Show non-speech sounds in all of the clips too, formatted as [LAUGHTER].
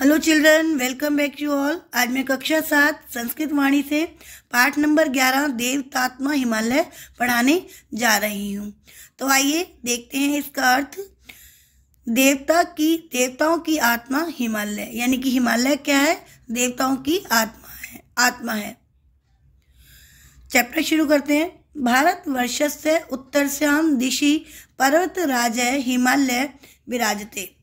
hello children welcome back you all आज मैं कक्षा सात संस्कृत वाणी से पाठ नंबर ग्यारह देवतात्मा हिमालय पढ़ाने जा रही हूँ तो आइए देखते हैं इसका अर्थ देवता की देवताओं की आत्मा हिमालय यानी कि हिमालय क्या है देवताओं की आत्मा है आत्मा है चैप्टर शुरू करते हैं भारतवर्ष से उत्तर श्याम दिशी पर्वत राज हिमालय विराजते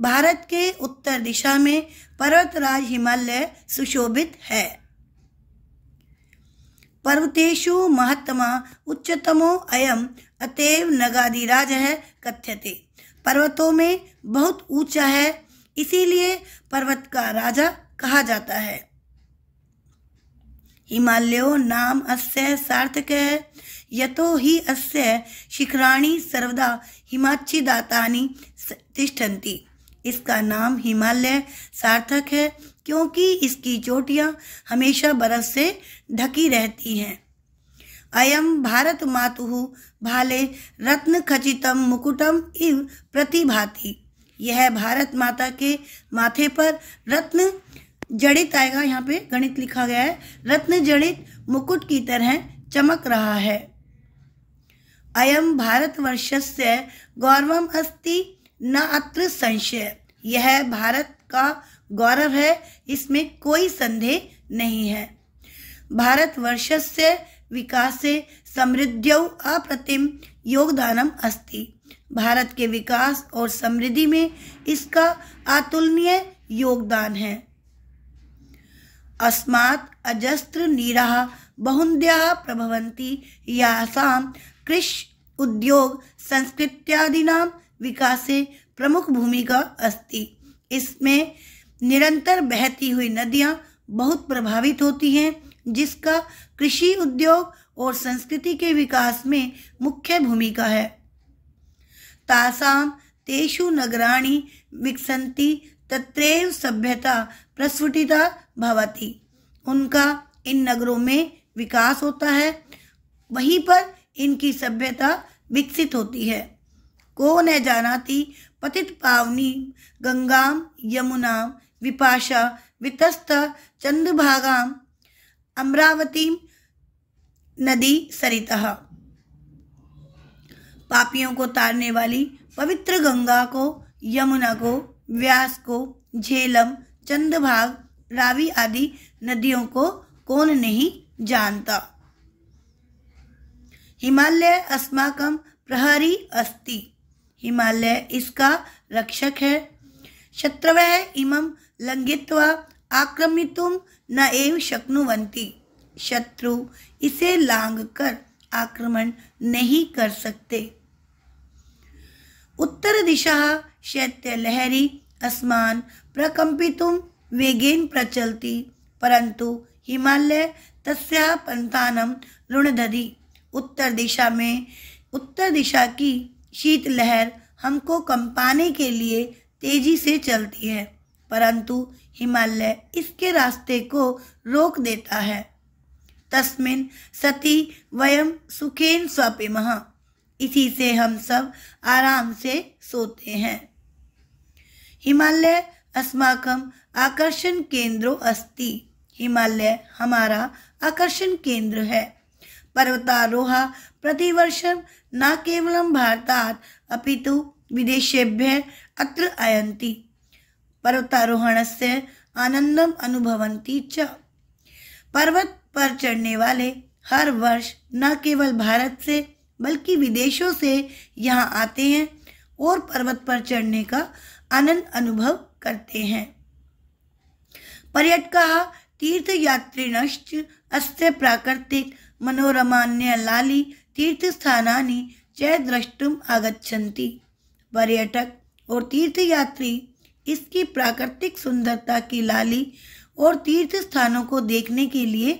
भारत के उत्तर दिशा में पर्वतराज हिमालय सुशोभित है पर्वतेषु महत्मा उच्चतमो अयम अतएव नगादिराज है कथ्यते पर्वतों में बहुत ऊंचा है इसीलिए पर्वत का राजा कहा जाता है हिमालयो नाम अस्य सार्थक है यतो ही अस्य शिखराणी सर्वदा हिमाच्छिदातानि तिष्ठन्ति इसका नाम हिमालय सार्थक है क्योंकि इसकी चोटियाँ हमेशा बर्फ से ढकी रहती हैं अयम भारत मातु भाले रत्न खचितम मुकुटम इव प्रतिभाति यह भारत माता के माथे पर रत्न जड़ित आएगा यहाँ पे गणित लिखा गया है रत्न जड़ित मुकुट की तरह चमक रहा है अयम भारतवर्ष से गौरव अस्ति न अत्र संशय यह भारत का गौरव है इसमें कोई संदेह नहीं है भारतवर्ष से विकास से समृद्ध अप्रतिम योगदानम अस्ति भारत के विकास और समृद्धि में इसका अतुलनीय योगदान है अस्मात् अजस्त्र नीरा बहुंद्या प्रभवंती यासां कृषि उद्योग संस्कृत्यादिनाम विकासे प्रमुख भूमिका अस्ति इसमें निरंतर बहती हुई नदियां बहुत प्रभावित होती हैं जिसका कृषि उद्योग और संस्कृति के विकास में मुख्य भूमिका है तासाम तेषु नगराणि विकसंती तत्रेव सभ्यता प्रस्फुटिता भवती उनका इन नगरों में विकास होता है वहीं पर इनकी सभ्यता विकसित होती है को न जानाति पतित पावनी गंगा यमुना विपाशा वितस्त चंद्रभागा अमरावती नदी सरिता पापियों को तारने वाली पवित्र गंगा को यमुना को व्यास को झेलम चंद्रभाग रावी आदि नदियों को कौन नहीं जानता हिमालय अस्माकम प्रहरी अस्ति हिमालय इसका रक्षक है शत्रव इमं लंघित्वा आक्रमित न एव शक्नुवंती शत्रु इसे लांग कर आक्रमण नहीं कर सकते उत्तर दिशा शैत्य लहरी आसमान प्रकंपित वेगेन प्रचलती परंतु हिमालय तस्या पंथानम ऋण उत्तर दिशा में उत्तर दिशा की शीतलहर हमको कंपाने के लिए तेजी से चलती है परंतु हिमालय इसके रास्ते को रोक देता है तस्मिन सती वयम सुखेन स्वपिम इसी से हम सब आराम से सोते हैं हिमालय अस्माकम आकर्षण केंद्रो अस्ति हिमालय हमारा आकर्षण केंद्र है पर्वतारोह प्रतिवर्ष न भारत अभी अपितु विदेशेभ्य अत्र आयान्ति पर्वतारोहणस्य आनंदम अनुभवंती च पर्वत पर चढ़ने वाले हर वर्ष न केवल भारत से बल्कि विदेशों से यहाँ आते हैं और पर्वत पर चढ़ने का आनंद अनुभव करते हैं पर्यटक तीर्थ यात्रिणश्च अस्य प्राकृतिक मनोरमान्यलाली तीर्थस्थानानि च द्रष्टुम आगछति पर्यटक और तीर्थयात्री इसकी प्राकृतिक सुंदरता की लाली और तीर्थ स्थानों को देखने के लिए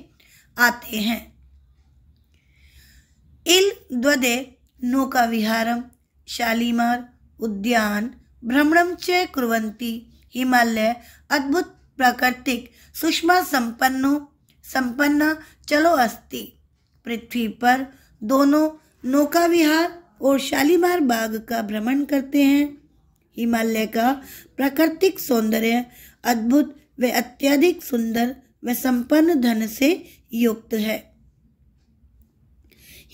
आते हैं इल द्वदे नौका विहारम शालीमार उद्यान भ्रमणम च कुरंती हिमालय अद्भुत प्राकृतिक सुषमा संपन्नो संपन्न चलो अस्ति पृथ्वी पर दोनों नौका विहार और शालीमार बाग का भ्रमण करते हैं हिमालय का प्राकृतिक सौंदर्य अद्भुत व अत्यधिक सुंदर व संपन्न धन से युक्त है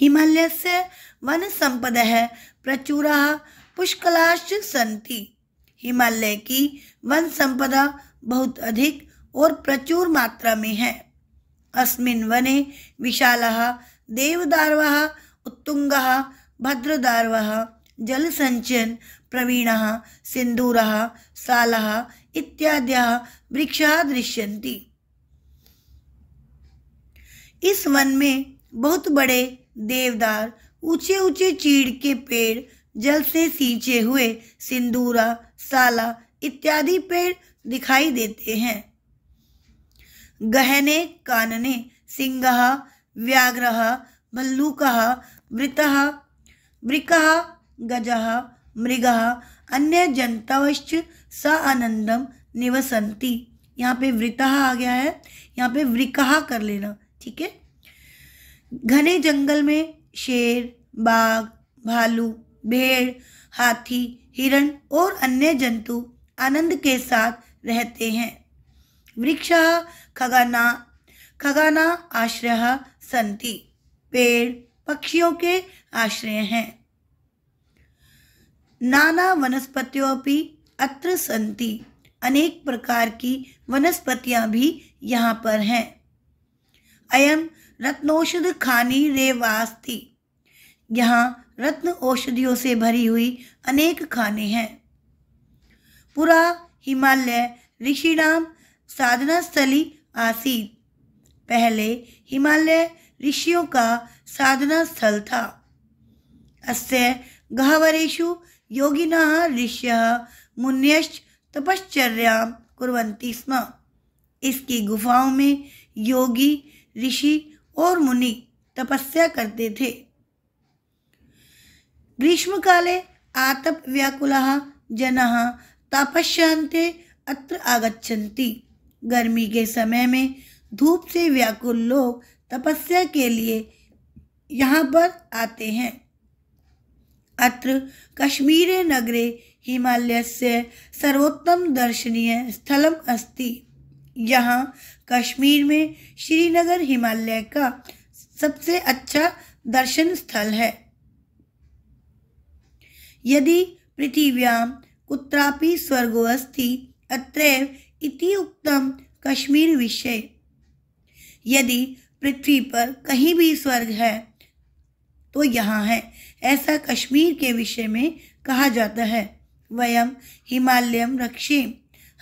हिमालय से वन संपदा है प्रचुरा पुष्कलाश संति हिमालय की वन संपदा बहुत अधिक और प्रचुर मात्रा में है अस्मिन् वने विशालः देवदार्वः उत्तुङ्गः भद्रदार्वः जलसञ्चयन् प्रवीणः सिन्दूरः सालः इत्याद्यः वृक्षाः दृश्यन्ति इस वन में बहुत बड़े देवदार ऊंचे ऊंचे चीड़ के पेड़ जल से सींचे हुए सिंदूरा साला इत्यादि पेड़ दिखाई देते हैं गहने कानने सिंह व्याघ्र भल्लूक वृत वृक गज मृग अन्य जनतवश्च स आनंदम निवसंती यहाँ पे वृत आ गया है यहाँ पे वृकहा कर लेना ठीक है घने जंगल में शेर बाघ भालू भेड़ हाथी हिरण और अन्य जंतु आनंद के साथ रहते हैं वृक्ष खगाना खगाना आश्रय संति पेड़ पक्षियों के आश्रय हैं नाना वनस्पतियों भी अत्र संति अनेक प्रकार की वनस्पतियां भी यहाँ पर हैं अयम रत्नौषध खानी वास्ती यहाँ रत्न औषधियों से भरी हुई अनेक खाने हैं पुरा हिमालय ऋषिणाम साधना स्थली आसी पहले हिमालय ऋषियों का साधना स्थल था अस्य गहवरेशु योगिना ऋष्य मुन्यश्च तपश्चर्या कुरंती स्म इसकी गुफाओं में योगी ऋषि और मुनि तपस्या करते थे ग्रीष्मकाले व्याकुला जनता तापश्यान्ते अत्र आगछती गर्मी के समय में धूप से व्याकुल लोग तपस्या के लिए यहाँ पर आते हैं अत्र कश्मीर नगरे हिमालय से सर्वोत्तम दर्शनीय स्थलम अस्ति यहाँ कश्मीर में श्रीनगर हिमालय का सबसे अच्छा दर्शन स्थल है यदि पृथिव्या कुत्रापि स्वर्गो अस्ति अत्रैव इति उत्तम कश्मीर विषय यदि पृथ्वी पर कहीं भी स्वर्ग है तो यहाँ है ऐसा कश्मीर के विषय में कहा जाता है वयम हिमालयम रक्षे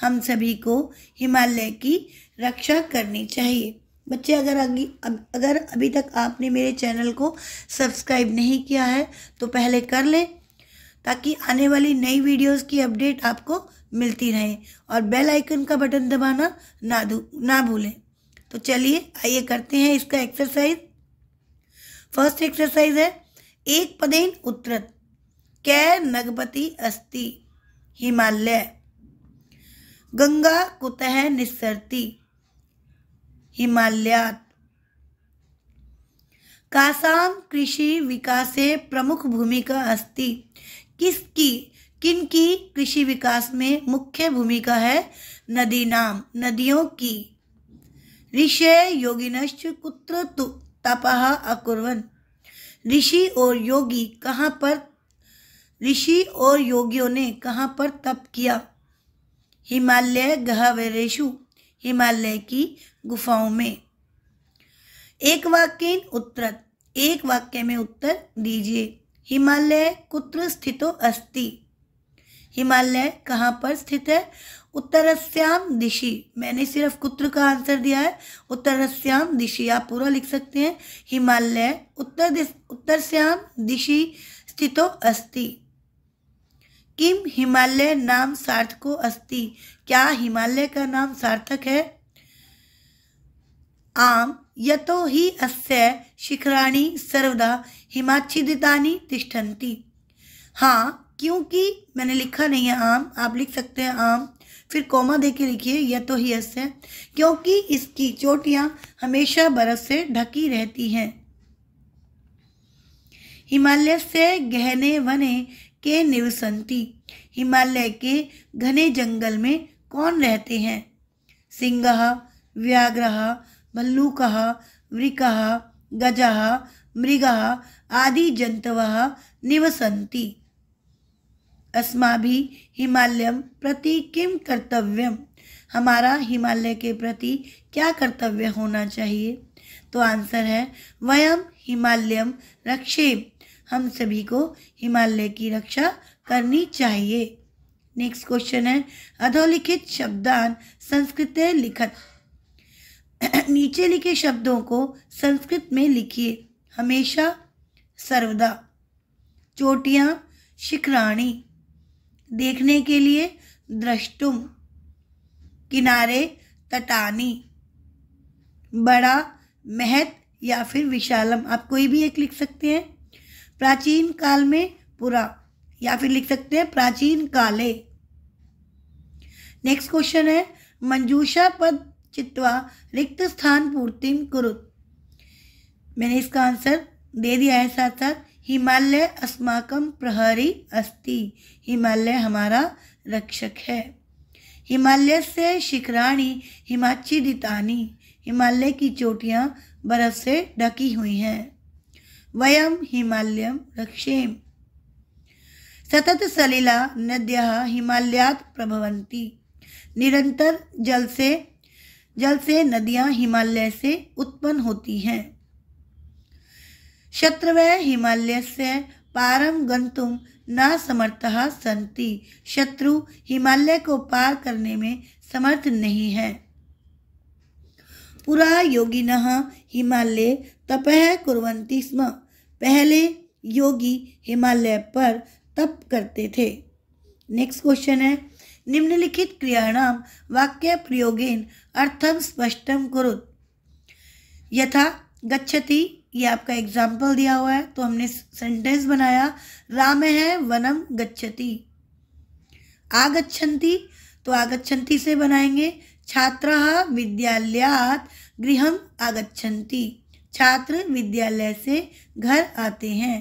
हम सभी को हिमालय की रक्षा करनी चाहिए बच्चे अगर अभी अगर अभी तक आपने मेरे चैनल को सब्सक्राइब नहीं किया है तो पहले कर लें ताकि आने वाली नई वीडियोस की अपडेट आपको मिलती रहे और बेल आइकन का बटन दबाना ना ना भूलें तो चलिए आइए करते हैं इसका एक्सरसाइज फर्स्ट एक्सरसाइज है एक पदेन उत्तरत कै नगपति अस्ति हिमालय गंगा कुतः निस्सरती हिमालयात कासाम कृषि विकासे प्रमुख भूमिका अस्ति किसकी किन की कृषि विकास में मुख्य भूमिका है नदी नाम नदियों की ऋषे योगिनश्च कुत्र तपह अकुर्वन ऋषि और योगी कहाँ पर ऋषि और योगियों ने कहाँ पर तप किया हिमालय गहवेरेशु हिमालय की गुफाओं में एक वाक्य उत्तर एक वाक्य में उत्तर दीजिए हिमालय कुत्र स्थितो अस्ति हिमालय कहाँ पर स्थित है उत्तरस्याम दिशि मैंने सिर्फ कुत्र का आंसर दिया है उत्तरस्याम दिशि आप पूरा लिख सकते हैं हिमालय उत्तर श्याम दिशि स्थितो अस्ति किम हिमालय नाम सार्थको अस्ति क्या हिमालय का नाम सार्थक है आम यतो ही अस्य शिखराणी सर्वदा हिमाच्छिदितानि तिष्ठन्ति हाँ क्योंकि मैंने लिखा नहीं है आम आप लिख सकते हैं आम फिर कोमा दे के लिखिए यह तो हियस है क्योंकि इसकी चोटियाँ हमेशा बर्फ से ढकी रहती हैं हिमालय से गहने वने के निवसंती हिमालय के घने जंगल में कौन रहते हैं सिंह व्याघ्रह भल्लूक वृक गज मृग आदि जंतव निवसंती भी हिमालयम प्रति किम कर्तव्यम हमारा हिमालय के प्रति क्या कर्तव्य होना चाहिए तो आंसर है वयम हिमालयम रक्षेम हम सभी को हिमालय की रक्षा करनी चाहिए नेक्स्ट क्वेश्चन है अधोलिखित शब्दान संस्कृत लिखत [CLEARS THROAT] नीचे लिखे शब्दों को संस्कृत में लिखिए हमेशा सर्वदा चोटियाँ शिखराणी देखने के लिए दृष्टुम किनारे तटानी बड़ा महत या फिर विशालम आप कोई भी एक लिख सकते हैं प्राचीन काल में पुरा या फिर लिख सकते हैं प्राचीन काले नेक्स्ट क्वेश्चन है मंजूषा पद चित्वा रिक्त स्थान पूर्तिम कुरुत मैंने इसका आंसर दे दिया है साथ साथ हिमालय अस्माकम प्रहरी अस्ति हिमालय हमारा रक्षक है हिमालय से शिखराणी हिमाची दितानी हिमालय की चोटियाँ बर्फ से ढकी हुई हैं वयम हिमालयम रक्षेम सतत सलिला नद्या हिमालयात प्रभवंती निरंतर जल से जल से नदियाँ हिमालय से उत्पन्न होती हैं हिमालय से पारम गंतुम न समर्थ संति शत्रु हिमालय को पार करने में समर्थ नहीं है पुरा योगिन हिमालय तप कुरंती स्म पहले योगी हिमालय पर तप करते थे नेक्स्ट क्वेश्चन है निम्नलिखित क्रियाणाम वाक्य प्रयोगेन अर्थम स्पष्टम कुरु यथा गच्छति ये आपका एग्जाम्पल दिया हुआ है तो हमने सेंटेंस बनाया राम है वनम गच्छति आगच्छन्ति तो आगच्छन्ति से बनाएंगे छात्र विद्यालयात गृह आगच्छन्ति छात्र विद्यालय से घर आते हैं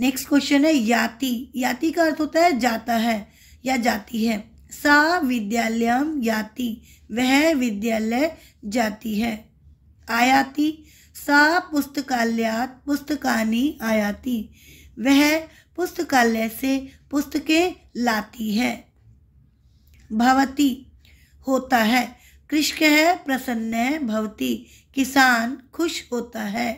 नेक्स्ट क्वेश्चन है याति याति का अर्थ होता है जाता है या जाती है सा विद्यालयम याति वह विद्यालय जाती है आयाति सा पुस्तकालयात पुस्तकानी आयाति वह पुस्तकालय से पुस्तकें लाती है भवती होता है कृष्क है प्रसन्न भवती किसान खुश होता है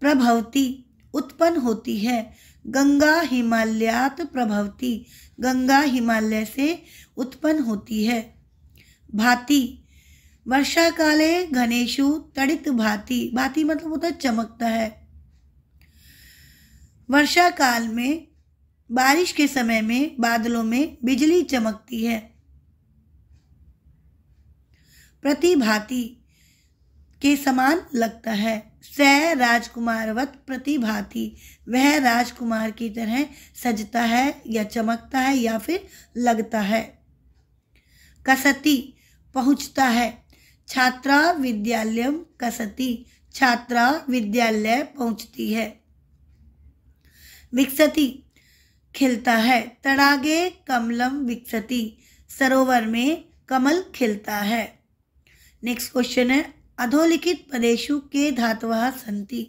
प्रभवती उत्पन्न होती है गंगा हिमालयात प्रभवती गंगा हिमालय से उत्पन्न होती है भांति काले घनेशु तड़ित भाती भाती मतलब होता है चमकता है वर्षा काल में बारिश के समय में बादलों में बिजली चमकती है प्रतिभाति के समान लगता है स राजकुमारवत प्रतिभाति वह राजकुमार की तरह सजता है या चमकता है या फिर लगता है कसती पहुँचता है छात्रा विद्यालय कसती छात्रा विद्यालय पहुंचती है विकसति खिलता है तड़ागे कमलम विकसती सरोवर में कमल खिलता है नेक्स्ट क्वेश्चन है अधोलिखित पदेशु के धातुवाह संति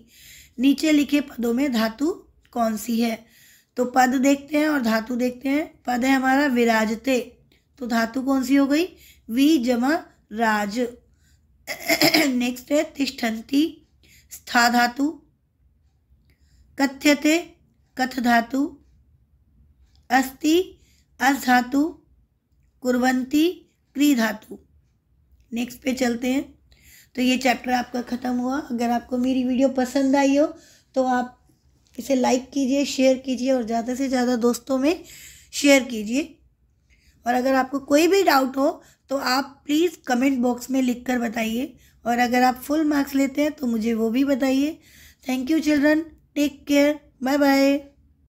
नीचे लिखे पदों में धातु कौन सी है तो पद देखते हैं और धातु देखते हैं पद है हमारा विराजते तो धातु कौन सी हो गई वी जमा राज [COUGHS] नेक्स्ट है तिष्ठन्ति स्था धातु कथ्यते कथ धातु अस्ति अस धातु कुरवंती क्री धातु नेक्स्ट पे चलते हैं तो ये चैप्टर आपका ख़त्म हुआ अगर आपको मेरी वीडियो पसंद आई हो तो आप इसे लाइक कीजिए शेयर कीजिए और ज़्यादा से ज़्यादा दोस्तों में शेयर कीजिए और अगर आपको कोई भी डाउट हो तो आप प्लीज़ कमेंट बॉक्स में लिख कर बताइए और अगर आप फुल मार्क्स लेते हैं तो मुझे वो भी बताइए thank you children take care bye bye